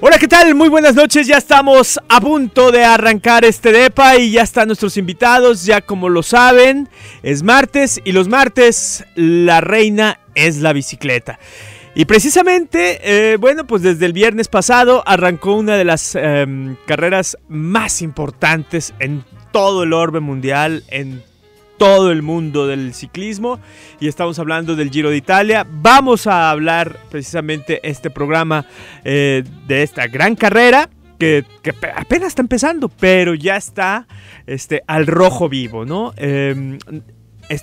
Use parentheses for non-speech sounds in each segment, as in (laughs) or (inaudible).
Hola, ¿qué tal? Muy buenas noches. Ya estamos a punto de arrancar este DEPA y ya están nuestros invitados. Ya como lo saben, es martes y los martes la reina es la bicicleta. Y precisamente, eh, bueno, pues desde el viernes pasado arrancó una de las em, carreras más importantes en todo el orbe mundial, en todo el mundo del ciclismo y estamos hablando del Giro de Italia. Vamos a hablar precisamente este programa eh, de esta gran carrera. Que, apenas está empezando, pero ya está este, al rojo vivo, ¿no? Em,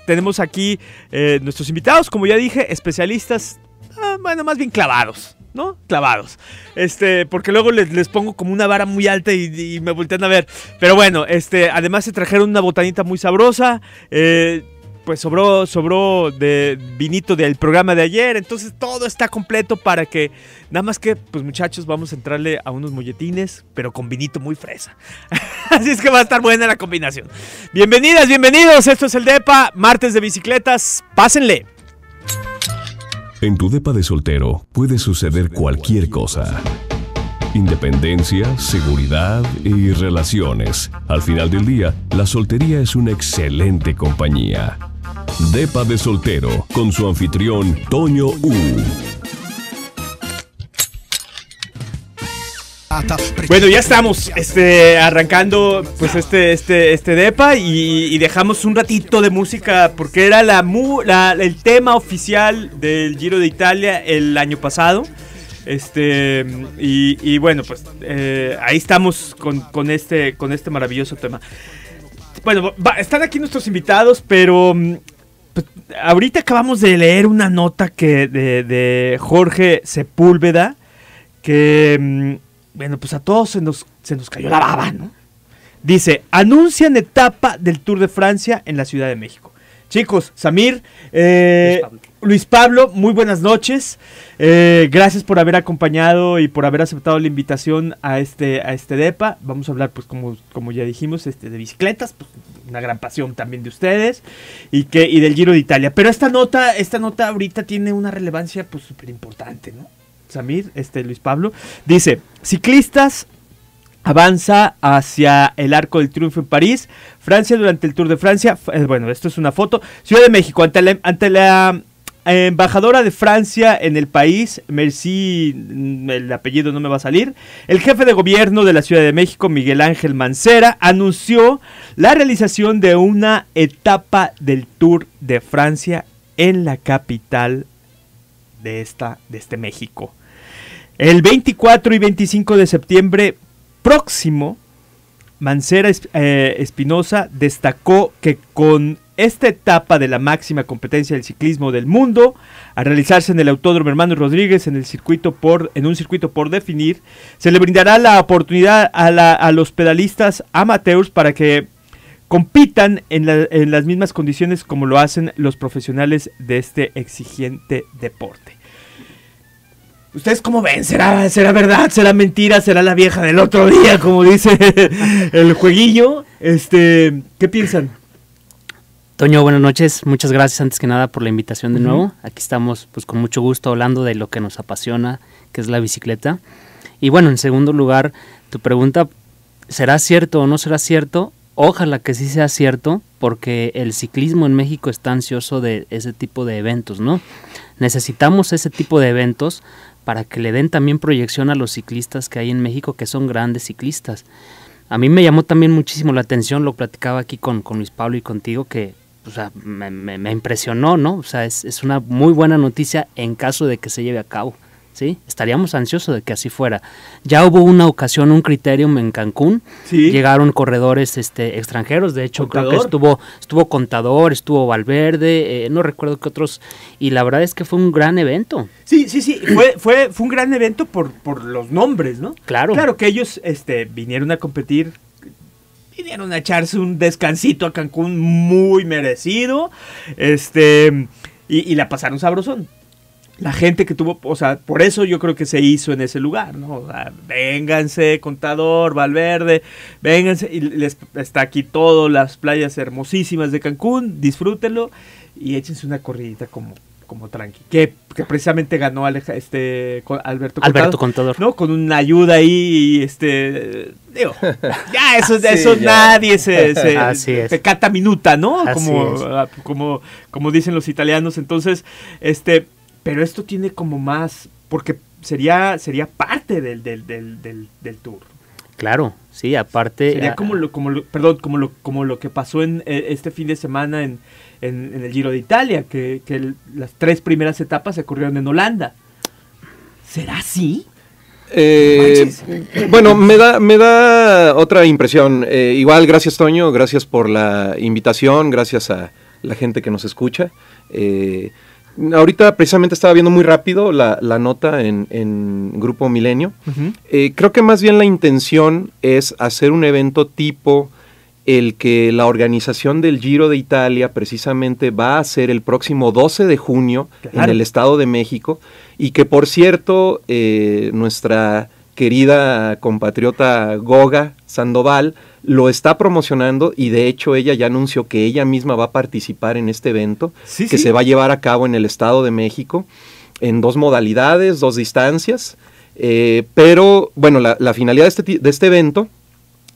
tenemos aquí eh, nuestros invitados, como ya dije, especialistas, ah, bueno, más bien clavados ¿no? Clavados. Este, porque luego les, pongo como una vara muy alta y, me voltean a ver. Pero bueno, este, además se trajeron una botanita muy sabrosa. Eh, pues sobró, sobró de vinito del programa de ayer. Entonces todo está completo para que. Nada más que, pues muchachos, vamos a entrarle a unos molletines, pero con vinito muy fresa. (laughs) Así es que va a estar buena la combinación. Bienvenidas, bienvenidos. Esto es el DEPA, martes de bicicletas. Pásenle. En tu depa de soltero puede suceder cualquier cosa. Independencia, seguridad y relaciones. Al final del día, la soltería es una excelente compañía. Depa de soltero con su anfitrión Toño U. Bueno, ya estamos este, arrancando pues este, este, este depa y, dejamos un ratito de música porque era la, el tema oficial del Giro de Italia el año pasado. Este, y, bueno, pues eh, ahí estamos con, este, con este maravilloso tema. Bueno, están aquí nuestros invitados, pero mm, pues, ahorita acabamos de leer una nota que de, de Jorge Sepúlveda que mm, bueno, pues a todos se nos, se nos cayó la baba, ¿no? Dice, anuncian etapa del Tour de Francia en la Ciudad de México. Chicos, Samir, eh, Luis, Pablo. muy buenas noches. Eh, gracias por haber acompañado y por haber aceptado la invitación a este, a este DEPA. Vamos a hablar, pues, como, como ya dijimos, este, de bicicletas, pues, una gran pasión también de ustedes, y, que, y del Giro de Italia. Pero esta nota, esta nota ahorita tiene una relevancia, pues, súper importante, ¿no? Samir, este Luis Pablo, dice, ciclistas avanza hacia el Arco del Triunfo en París, Francia durante el Tour de Francia, eh, bueno, esto es una foto, Ciudad de México, ante la, ante la eh, embajadora de Francia en el país, Merci, mm, el apellido no me va a salir, el jefe de gobierno de la Ciudad de México, Miguel Ángel Mancera, anunció la realización de una etapa del Tour de Francia en la capital de, esta, de este México. El 24 y 25 de septiembre próximo, Mancera eh, Espinosa destacó que con esta etapa de la máxima competencia del ciclismo del mundo, a realizarse en el Autódromo Hermano Rodríguez en, el circuito por, en un circuito por definir, se le brindará la oportunidad a, los pedalistas amateurs para que compitan en las mismas condiciones como lo hacen los profesionales de este exigente deporte. ¿Ustedes cómo ven? ¿Será, ¿Será verdad? ¿Será mentira? ¿Será la vieja del otro día, como dice (laughs) el jueguillo? Este, ¿Qué piensan? Toño, buenas noches. Muchas gracias antes que nada por la invitación de nuevo. Aquí estamos pues con mucho gusto hablando de lo que nos apasiona, que es la bicicleta. Y bueno, en segundo lugar, tu pregunta, ¿será cierto o no será cierto? Ojalá que sí sea cierto, porque el ciclismo en México está ansioso de ese tipo de eventos, ¿no? Necesitamos ese tipo de eventos para que le den también proyección a los ciclistas que hay en México, que son grandes ciclistas. A mí me llamó también muchísimo la atención, lo platicaba aquí con, con Luis Pablo y contigo, que me, impresionó, ¿no? O sea, es, es, una muy buena noticia en caso de que se lleve a cabo. ¿sí? Estaríamos ansiosos de que así fuera. Ya hubo una ocasión, un criterium en Cancún, llegaron corredores este, extranjeros, de hecho creo que estuvo, estuvo Contador, estuvo Valverde, eh, no recuerdo qué otros, y la verdad es que fue un gran evento. Sí, sí, sí, fue, fue, fue un gran evento por, por los nombres, ¿no? Claro. Claro que ellos este, vinieron a competir vinieron a echarse un descansito a Cancún muy merecido. Este. Y, y la pasaron sabrosón la gente que tuvo, o sea, por eso yo creo que se hizo en ese lugar, ¿no? vénganse, contador, Valverde, vénganse, y les está aquí todas las playas hermosísimas de Cancún, disfrútenlo y échense una corridita como como tranqui, que, precisamente ganó Aleja, este Alberto, Alberto Contador, ¿no? Con una ayuda ahí, este, digo, ya (laughs) eso, eso nadie se, (laughs) Así es. pecata minuta, ¿no? como, ah, como, como dicen los italianos, entonces, este, pero esto tiene como más, porque sería, sería parte del, del, tour. Claro, sí, aparte... Sería ah, como lo, como perdón, como lo, como lo que pasó en eh, este fin de semana en, el Giro de Italia, que, las tres primeras etapas se corrieron en Holanda. ¿Será así? Eh, bueno, me da, me da otra impresión. Eh, igual, gracias Toño, gracias por la invitación, gracias a la gente que nos escucha. Ahorita precisamente estaba viendo muy rápido la, nota en, Grupo Milenio. Eh, creo que más bien la intención es hacer un evento tipo el que la organización del Giro de Italia precisamente va a hacer el próximo 12 de junio en el Estado de México y que por cierto eh, nuestra querida compatriota Goga Sandoval lo está promocionando y de hecho ella ya anunció que ella misma va a participar en este evento que se va a llevar a cabo en el Estado de México en dos modalidades, dos distancias. Eh, pero bueno, la, finalidad este de este, evento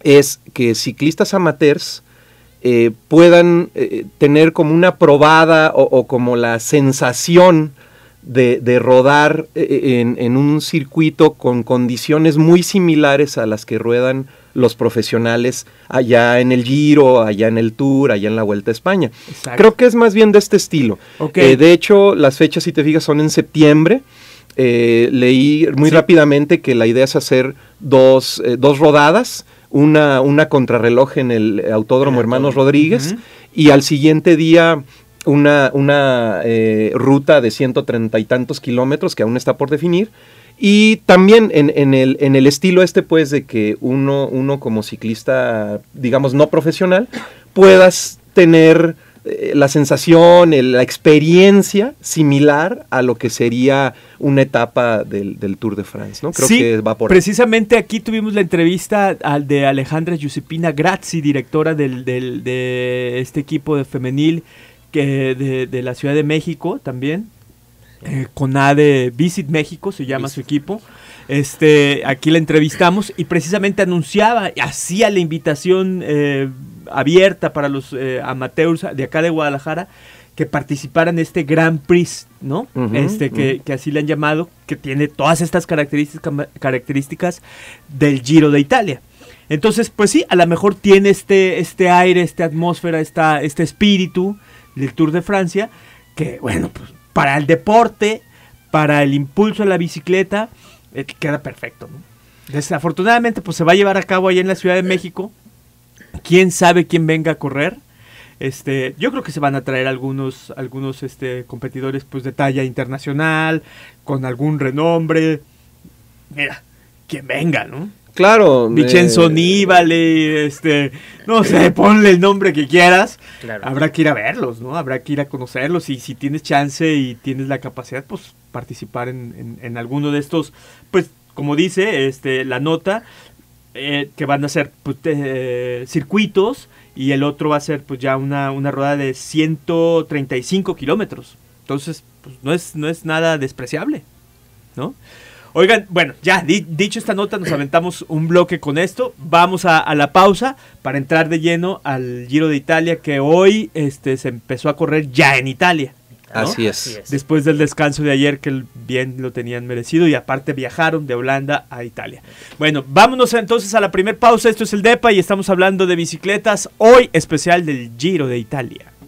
es que ciclistas amateurs eh, puedan eh, tener como una probada o, o como la sensación de, rodar eh, eh, en, un circuito con condiciones muy similares a las que ruedan los profesionales allá en el Giro, allá en el Tour, allá en la Vuelta a España. Creo que es más bien de este estilo. Eh, de hecho, las fechas, si te fijas, son en septiembre. leí muy rápidamente que la idea es hacer dos, rodadas, una, una contrarreloj en el Autódromo Hermanos Rodríguez y al siguiente día una, eh, ruta de ciento treinta y tantos kilómetros que aún está por definir. Y también en, el, en el estilo este, pues, de que uno, uno como ciclista, digamos, no profesional, puedas tener eh, la sensación, la experiencia similar a lo que sería una etapa del, Tour de France, ¿no? Creo que va por precisamente aquí tuvimos la entrevista al de Alejandra Giuseppina Grazzi, directora del, de este equipo de femenil que de, la Ciudad de México también. Eh, CONADE Visit México se llama su equipo. Este, aquí la entrevistamos y precisamente anunciaba, hacía la invitación eh, abierta para los eh, amateurs de acá de Guadalajara que participaran en este Grand Prix, ¿no? este que, así le han llamado, que tiene todas estas características, características del Giro de Italia. Entonces, pues sí, a lo mejor tiene este, este aire, esta atmósfera, este espíritu el Tour de Francia, que bueno, pues para el deporte, para el impulso a la bicicleta, eh, queda perfecto. ¿no? Desafortunadamente, pues se va a llevar a cabo allá en la Ciudad de México. Quién sabe quién venga a correr. Este, yo creo que se van a traer algunos, algunos este, competidores pues, de talla internacional, con algún renombre. Mira, quien venga, ¿no? Claro. Vicenzo eh, Vale! este, no sé, ponle el nombre que quieras. Habrá que ir a verlos, ¿no? Habrá que ir a conocerlos y si tienes chance y tienes la capacidad, pues participar en, en, alguno de estos, pues como dice este, la nota, eh, que van a ser pues, circuitos y el otro va a ser pues ya una, una rueda de 135 kilómetros. Entonces, pues, no, es, no es nada despreciable, ¿no? Oigan, bueno, ya dicho esta nota, nos aventamos un bloque con esto. Vamos a, la pausa para entrar de lleno al Giro de Italia que hoy este, se empezó a correr ya en Italia. Así es. Después del descanso de ayer que bien lo tenían merecido y aparte viajaron de Holanda a Italia. Bueno, vámonos entonces a la primer pausa. Esto es el DEPA y estamos hablando de bicicletas hoy especial del Giro de Italia.